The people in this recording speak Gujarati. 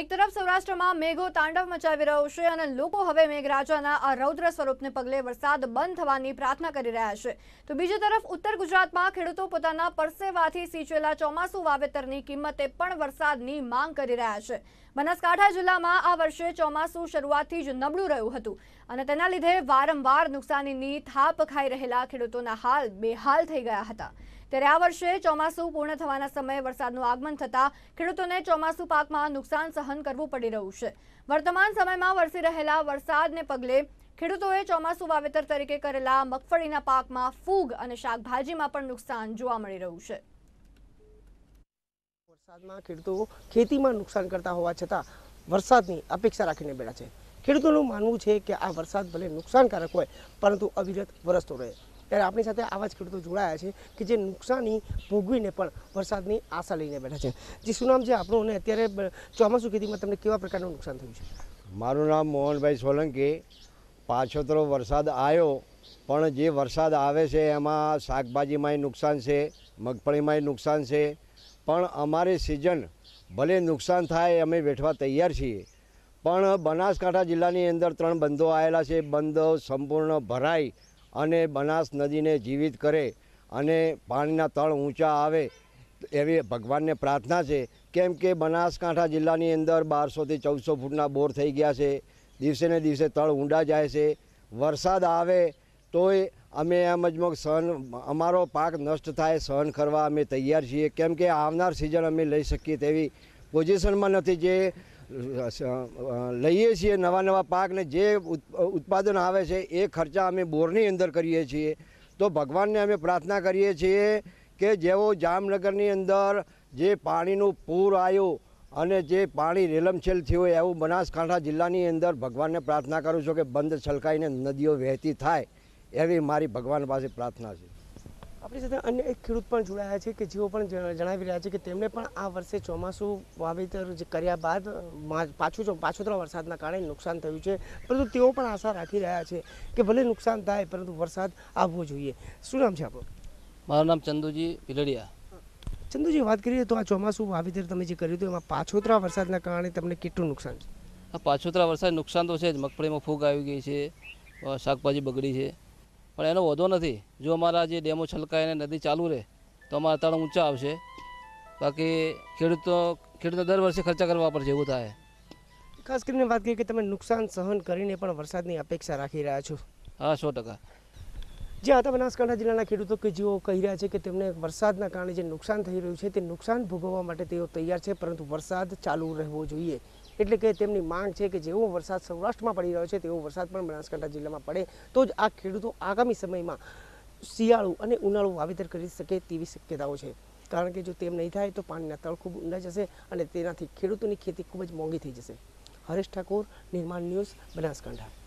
એક તરફ સૌરાષ્ટ્રમાં મેઘો તાંડવ મચાવી રહ્યો છે અને લોકો હવે મેઘરાજાના આ રૌદ્ર સ્વરૂપને પગલે વરસાદ બંધ થવાની પ્રાર્થના કરી રહ્યા છે તો બીજી તરફ ઉત્તર ગુજરાતમાં ખેડૂતો પોતાના પરસેવાથી સિંચેલા ચોમાસુ વાવેતરની કિંમતે પણ વરસાદની માંગ કરી રહ્યા છે બનાસકાંઠા જિલ્લામાં આ વર્ષે ચોમાસુ શરૂઆતથી જ નબળું રહ્યું હતું અને તેના લીધે વારંવાર નુકસાનીની થાપ ખાઈ રહેલા ખેડૂતોના હાલ બેહાલ થઈ ગયા હતા ત્યારે આ વર્ષે ચોમાસું પૂર્ણ થવાના સમયે વરસાદનું આગમન થતાં ખેડૂતોને ચોમાસું પાકમાં નુકસાન સહન કરવું પડી રહ્યું છે વર્તમાન સમયમાં વરસી રહેલા વરસાદને પગલે ખેડૂતોએ ચોમાસું વાવેતર તરીકે કરેલા મગફળીના પાકમાં ફૂગ અને શાકભાજીમાં પણ નુકસાન જોવા મળી રહ્યું છે વરસાદમાં ખેડૂતો ખેતીમાં નુકસાન કરતા હોવા છતાં વરસાદની અપેક્ષા રાખીને બેઠા છે ખેડૂતોનું માનવું છે કે આ વરસાદ ભલે નુકસાનકારક હોય પરંતુ અવિરત વરસતો રહે ત્યારે આપણી સાથે આવા જ ખેડૂતો જોડાયા છે કે જે નુકસાની ભોગવીને પણ વરસાદની આશા લઈને બેઠા છે જે શું નામ છે આપણું અને અત્યારે ચોમાસું ખેતીમાં તમને કેવા પ્રકારનું નુકસાન થયું છે મારું નામ મોહનભાઈ સોલંકી પાછોતરો વરસાદ આવ્યો પણ જે વરસાદ આવે છે એમાં શાકભાજીમાંય નુકસાન છે મગફળીમાંય નુકસાન છે પણ અમારી સિઝન ભલે નુકસાન થાય અમે વેઠવા તૈયાર છીએ પણ બનાસકાંઠા જિલ્લાની અંદર ત્રણ બંધો આવેલા છે બંધો સંપૂર્ણ ભરાઈ અને બનાસ નદીને જીવિત કરે અને પાણીના તળ ઊંચા આવે એવી ભગવાનને પ્રાર્થના છે કેમ કે બનાસકાંઠા જિલ્લાની અંદર બારસોથી ચૌદસો ફૂટના બોર થઈ ગયા છે દિવસે ને દિવસે તળ ઊંડા જાય છે વરસાદ આવે તોય અમે એમ જ સહન અમારો પાક નષ્ટ થાય સહન કરવા અમે તૈયાર છીએ કેમ કે આવનાર સિઝન અમે લઈ શકીએ તેવી પોઝિશનમાં નથી જે લઈએ છીએ નવા નવા પાકને જે ઉત્પાદન આવે છે એ ખર્ચા અમે બોરની અંદર કરીએ છીએ તો ભગવાનને અમે પ્રાર્થના કરીએ છીએ કે જેઓ જામનગરની અંદર જે પાણીનું પૂર આવ્યું અને જે પાણી રેલમછેલ થયું એવું બનાસકાંઠા જિલ્લાની અંદર ભગવાનને પ્રાર્થના કરું છું કે બંધ છલકાઈને નદીઓ વહેતી થાય એવી મારી ભગવાન પાસે પ્રાર્થના છે આપણી સાથે અન્ય એક ખેડૂત પણ જોડાયા છે કે જેઓ પણ જણાવી રહ્યા છે કે તેમણે પણ આ વર્ષે ચોમાસું વાવેતર જે કર્યા બાદ પાછું પાછોતરા વરસાદના કારણે નુકસાન થયું છે પરંતુ તેઓ પણ આશા રાખી રહ્યા છે કે ભલે નુકસાન થાય પરંતુ વરસાદ આવવો જોઈએ શું નામ છે આપણું મારું નામ ચંદુજી પિલડિયા ચંદુજી વાત કરીએ તો આ ચોમાસું વાવેતર તમે જે કર્યું હતું એમાં પાછોતરા વરસાદના કારણે તમને કેટલું નુકસાન છે પાછોતરા વરસાદ નુકસાન તો છે જ મગફળીમાં ફૂગ આવી ગઈ છે શાકભાજી બગડી છે પણ એનો વધો નથી જો અમારા જે ડેમો છલકાય અને નદી ચાલુ રહે તો અમારા તળ ઊંચા આવશે બાકી ખેડૂતો ખેડૂતો દર વર્ષે ખર્ચા કરવા પડશે એવું થાય ખાસ કરીને વાત કરીએ કે તમે નુકસાન સહન કરીને પણ વરસાદની અપેક્ષા રાખી રહ્યા છો હા સો ટકા જે હતા બનાસકાંઠા જિલ્લાના ખેડૂતો કે જેઓ કહી રહ્યા છે કે તેમને વરસાદના કારણે જે નુકસાન થઈ રહ્યું છે તે નુકસાન ભોગવવા માટે તેઓ તૈયાર છે પરંતુ વરસાદ ચાલુ રહેવો જોઈએ એટલે કે તેમની માંગ છે કે જેવો વરસાદ સૌરાષ્ટ્રમાં પડી રહ્યો છે તેવો વરસાદ પણ બનાસકાંઠા જિલ્લામાં પડે તો જ આ ખેડૂતો આગામી સમયમાં શિયાળુ અને ઉનાળું વાવેતર કરી શકે તેવી શક્યતાઓ છે કારણ કે જો તેમ નહીં થાય તો પાણીના તળ ખૂબ ઊંડા જશે અને તેનાથી ખેડૂતોની ખેતી ખૂબ જ મોંઘી થઈ જશે હરેશ ઠાકોર નિર્માણ ન્યૂઝ બનાસકાંઠા